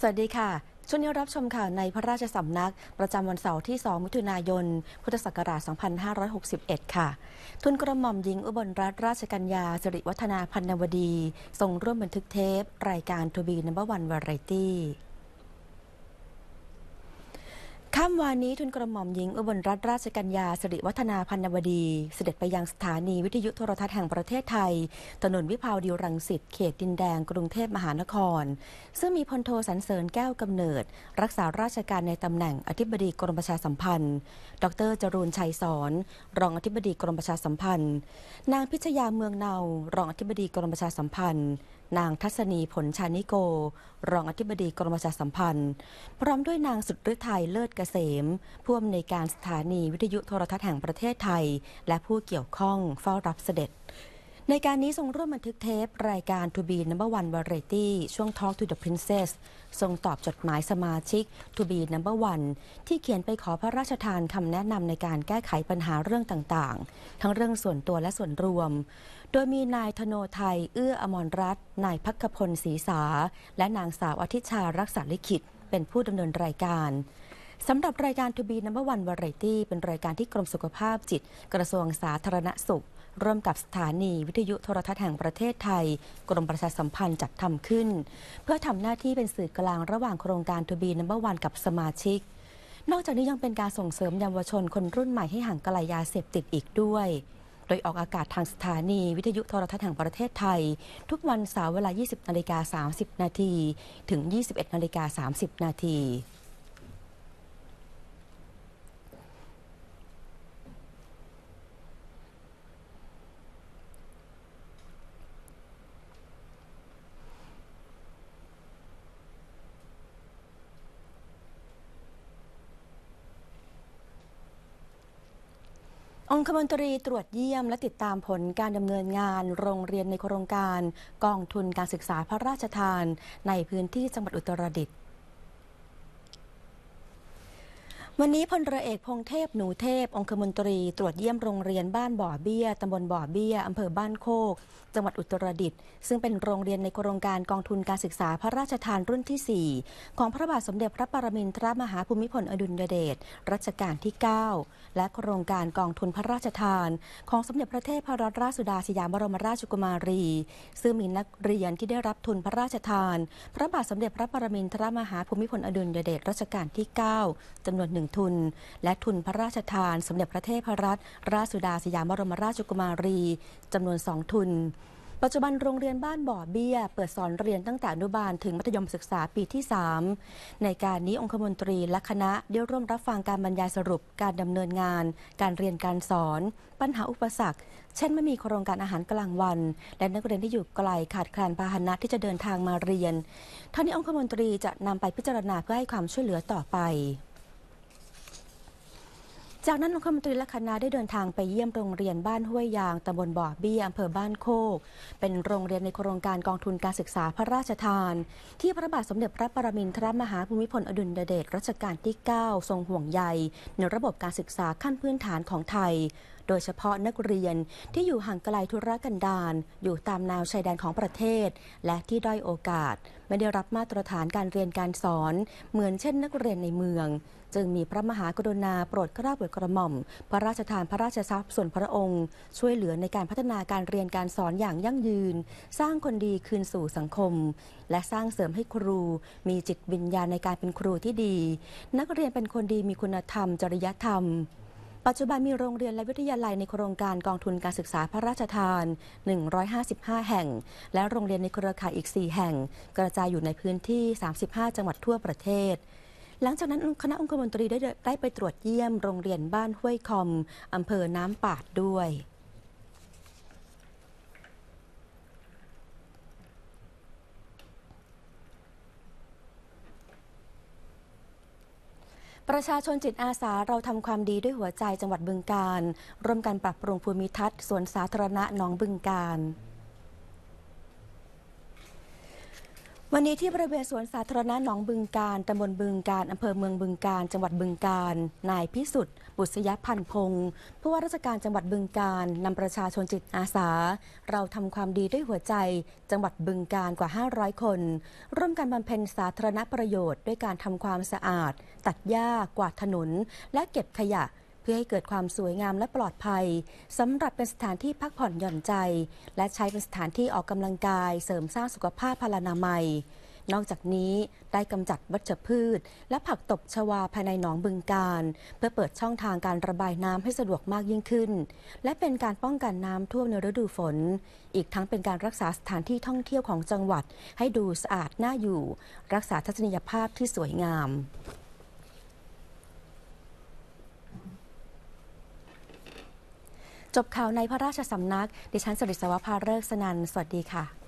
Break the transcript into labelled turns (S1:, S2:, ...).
S1: สวัสดีค่ะช่วงนี้รับชมข่าวในพระราชสำนัก ประจำวันเสาร์ที่ 2 มิถุนายน พุทธศักราช 2561 ค่ะ ทุนกระหม่อมหญิงอุบลรัตนราชกัญญาสิริวัฒนาพันนวดี ทรงร่วมบันทึกเทปรายการทูบีนัมเบอร์วันวาไรตี้ค่ำวานนี้ทุนกระหม่อมหญิงอุบลรัตนราชกัญญาสิริวัฒนาพันนวดี เสด็จไปยังสถานีวิทยุโทรทัศน์แห่งประเทศไทยถนนวิภาวดีรังสิตเขตดินแดงกรุงเทพมหานคร ซึ่งมีพลโทสันเสริญแก้วกำเนิด รักษาราชการในตำแหน่งอธิบดีกรมประชาสัมพันธ์ ดรจรูนชัยสอนรองอธิบดีกรมประชาสัมพันธ์ นางพิชยาเมืองเนารองอธิบดีกรมประชาสัมพันธ์นางทัศนีผลชานิโก รองอธิบดีกรมประชาสัมพันธ์ พร้อมด้วยนางสุดฤทัยเลิศเกษมผู้อำนวยการสถานีวิทยุโทรทัศน์แห่งประเทศไทย และผู้เกี่ยวข้องเฝ้ารับเสด็จ ในการนี้ทรงร่วมบันทึกเทปรายการ To Be Number One Variety ช่วง Talk to the Princess ทรงตอบจดหมายสมาชิก To Be Number One ที่เขียนไปขอพระราชทานคำแนะนำในการแก้ไขปัญหาเรื่องต่างๆ ทั้งเรื่องส่วนตัวและส่วนรวมดยมีนายธโนไทย เอื้ออมรรัตน์ นายพักพลศรีสา และนางสาวอธิชา รักษาลิขิตเป็นผู้ดำเนินรายการสำหรับรายการทูบีนัมเบอร์วันวาไรตี้เป็นรายการที่กรมสุขภาพจิต กระทรวงสาธารณสุข ร่วมกับสถานีวิทยุโทรทัศน์แห่งประเทศไทย กรมประชาสัมพันธ์จัดทำขึ้น เพื่อทำหน้าที่เป็นสื่อกลางระหว่างโครงการทูบีนัมเบอร์วันกับสมาชิก นอกจากนี้ยังเป็นการส่งเสริมเยาวชนคนรุ่นใหม่ให้ห่างไกลยาเสพติดอีกด้วยโดยออกอากาศทางสถานีวิทยุโทรทัศน์แห่งประเทศไทย ทุกวันเสาร์เวลา 20 นาฬิกา 30 นาที ถึง 21 นาฬิกา 30 นาทีองคมนตรีตรวจเยี่ยมและติดตามผลการดำเนินงาน โรงเรียนในโครงการ กองทุนการศึกษาพระราชทาน ในพื้นที่จังหวัดอุตรดิตถ์วันนี้พลเรือเอกพงเทพหนูเทพ องคมนตรีตรวจเยี่ยมโรงเรียนบ้านบ่อเบี้ยตำบลบ่อเบี้ยอำเภอบ้านโคก จังหวัดอุตรดิตถ์ซึ่งเป็นโรงเรียนในโครงการกองทุนการศึกษาพระราชทานรุ่นที่ 4 ของพระบาทสมเด็จพระปรมินทรมหาภูมิพลอดุลยเดชรัชกาลที่ 9 และโครงการกองทุนพระราชทาน ของสมเด็จพระเทพรัตนราชสุดาสยามบรมราชกุมารี ซึ่งมีนักเรียนที่ได้รับทุนพระราชทาน พระบาทสมเด็จพระปรมินทรมหาภูมิพลอดุลยเดชรัชกาลที่ 9จำนวนหนึ่งงทุนและทุนพระราชทานสมเด็จพระเทพรัตนราชสุดาสยามบรมราชกุมารีจำนวนสองทุน ปัจจุบันโรงเรียนบ้านบ่อเบี้ย เปิดสอนเรียนตั้งแต่อนุบาลถึงมัธยมศึกษาปีที่ 3 ในการนี้องคมนตรีและคณะได้ร่วมรับฟังการบรรยายสรุป การดำเนินงาน การเรียนการสอน ปัญหาอุปสรรค เช่นไม่มีโครงการอาหารกลางวัน และนักเรียนที่อยู่ไกลขาดแคลนพาหนะที่จะเดินทางมาเรียน ท่านนี้องคมนตรีจะนำไปพิจารณาเพื่อให้ความช่วยเหลือต่อไปจากนั้นรัฐมนตรีและคณะได้เดินทางไปเยี่ยมโรงเรียนบ้านห้วยยาง ตำบลบ่อเบี้ยอำเภอบ้านโคก เป็นโรงเรียนในโครงการกองทุนการศึกษาพระราชทาน ที่พระบาทสมเด็จพระปรมินทรมหาภูมิพลอดุลยเดช รัชกาลที่ 9 ทรงห่วงใยในระบบการศึกษาขั้นพื้นฐานของไทยโดยเฉพาะนักเรียนที่อยู่ห่างไกลธุรกันดารอยู่ตามแนวชายแดนของประเทศ และที่ด้อยโอกาส ไม่ได้รับมาตรฐานการเรียนการสอนเหมือนเช่นนักเรียนในเมือง จึงมีพระมหากรุณาโปรดกระาบดกระหม่อม พระราชทานพระราชทรัพย์ส่วนพระองค์ ช่วยเหลือในการพัฒนาการเรียนการสอนอย่างยั่งยืน สร้างคนดีคืนสู่สังคม และสร้างเสริมให้ครู มีจิตวิญญาณในการเป็นครูที่ดี นักเรียนเป็นคนดีมีคุณธรรม จริยธรรมปัจจุบันมีโรงเรียนและวิทยาลัยในโครงการกองทุนการศึกษาพระราชทาน 155 แห่ง และโรงเรียนในเครือข่ายอีก 4 แห่งกระจายอยู่ในพื้นที่ 35 จังหวัดทั่วประเทศ หลังจากนั้นคณะองคมนตรีได้ได้ไปตรวจเยี่ยมโรงเรียนบ้านห้วยคอมอำเภอ น้ำปาดด้วยประชาชนจิตอาสาเราทำความดีด้วยหัวใจจังหวัดบึงการร่วมกันปรับปรุงภูมิทัศน์สวนสาธารณะหนองบึงการวันนี้ที่บริเวณสวนสาธารณะหนองบึงการ ตำบลบึงการ อำเภอเมืองบึงการ จังหวัดบึงการ นายพิสุทธิ์ บุษยพันธ์พงศ์ผู้ว่าราชการจังหวัดบึงการ นำประชาชนจิตอาสา เราทำความดีด้วยหัวใจ จังหวัดบึงการกว่า 500 คนร่วมกันบำเพ็ญสาธารณประโยชน์ ด้วยการทำความสะอาด ตัดหญ้า กวาดถนน และเก็บขยะพื่อให้เกิดความสวยงามและปลอดภัยสำหรับเป็นสถานที่พักผ่อนหย่อนใจ และใช้เป็นสถานที่ออกกำลังกาย เสริมสร้างสุขภาพพลานามัย นอกจากนี้ได้กำจัดวัชพืช และผักตบชวาภายในหนองบึงการ เพื่อเปิดช่องทางการระบายน้ำให้สะดวกมากยิ่งขึ้น และเป็นการป้องกันน้ำท่วมในฤดูฝน อีกทั้งเป็นการรักษาสถานที่ท่องเที่ยวของจังหวัดให้ดูสะอาดน่าอยู่ รักษาทัศนียภาพที่สวยงามจบข่าวในพระราชสำนัก ดิฉันสริศวภาเลิกสนันสวัสดีค่ะ